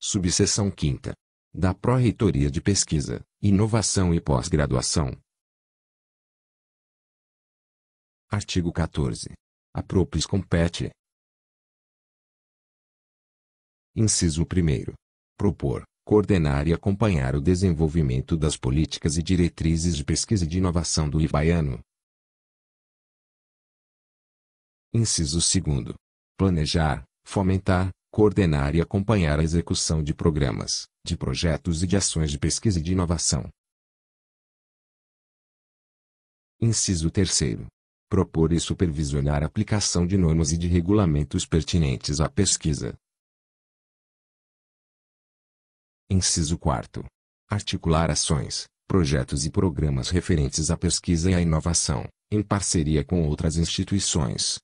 Subseção 5 da Pró-Reitoria de Pesquisa, Inovação e Pós-Graduação. Artigo 14. A Propis compete. Inciso 1. Propor, coordenar e acompanhar o desenvolvimento das políticas e diretrizes de pesquisa e de inovação do IBAiano. Inciso 2. Planejar, fomentar, coordenar e acompanhar a execução de programas, de projetos e de ações de pesquisa e de inovação. Inciso 3. Propor e supervisionar a aplicação de normas e de regulamentos pertinentes à pesquisa. Inciso 4. Articular ações, projetos e programas referentes à pesquisa e à inovação, em parceria com outras instituições,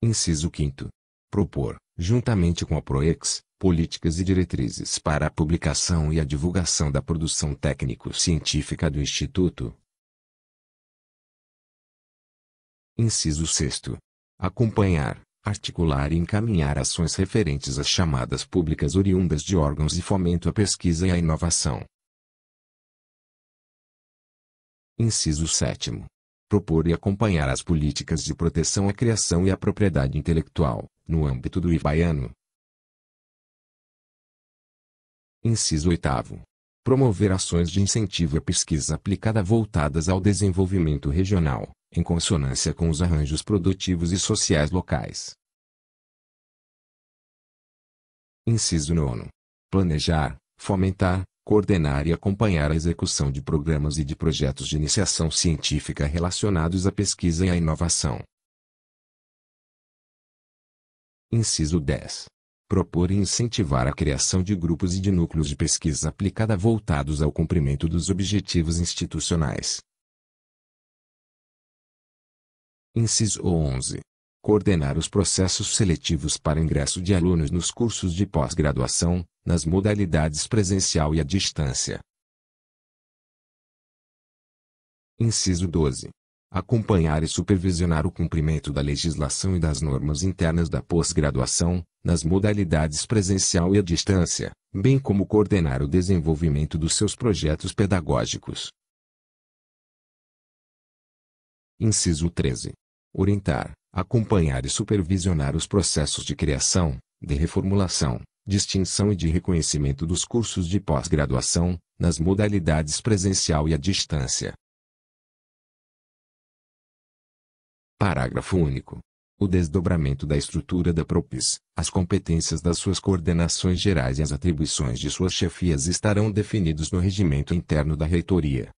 Inciso 5 Propor, juntamente com a PROEX, políticas e diretrizes para a publicação e a divulgação da produção técnico-científica do Instituto. Inciso 6 Acompanhar, articular e encaminhar ações referentes às chamadas públicas oriundas de órgãos de fomento à pesquisa e à inovação. Inciso 7 propor e acompanhar as políticas de proteção à criação e à propriedade intelectual, no âmbito do IBAiano. Inciso 8. Promover ações de incentivo à pesquisa aplicada voltadas ao desenvolvimento regional, em consonância com os arranjos produtivos e sociais locais. Inciso 9. Planejar, fomentar, coordenar e acompanhar a execução de programas e de projetos de iniciação científica relacionados à pesquisa e à inovação. Inciso 10. Propor e incentivar a criação de grupos e de núcleos de pesquisa aplicada voltados ao cumprimento dos objetivos institucionais. Inciso 11 coordenar os processos seletivos para ingresso de alunos nos cursos de pós-graduação, nas modalidades presencial e à distância. Inciso 12. Acompanhar e supervisionar o cumprimento da legislação e das normas internas da pós-graduação, nas modalidades presencial e à distância, bem como coordenar o desenvolvimento dos seus projetos pedagógicos. Inciso 13. Orientar, acompanhar e supervisionar os processos de criação, de reformulação, distinção e de reconhecimento dos cursos de pós-graduação, nas modalidades presencial e à distância. Parágrafo único. O desdobramento da estrutura da PROPIS, as competências das suas coordenações gerais e as atribuições de suas chefias estarão definidos no regimento interno da reitoria.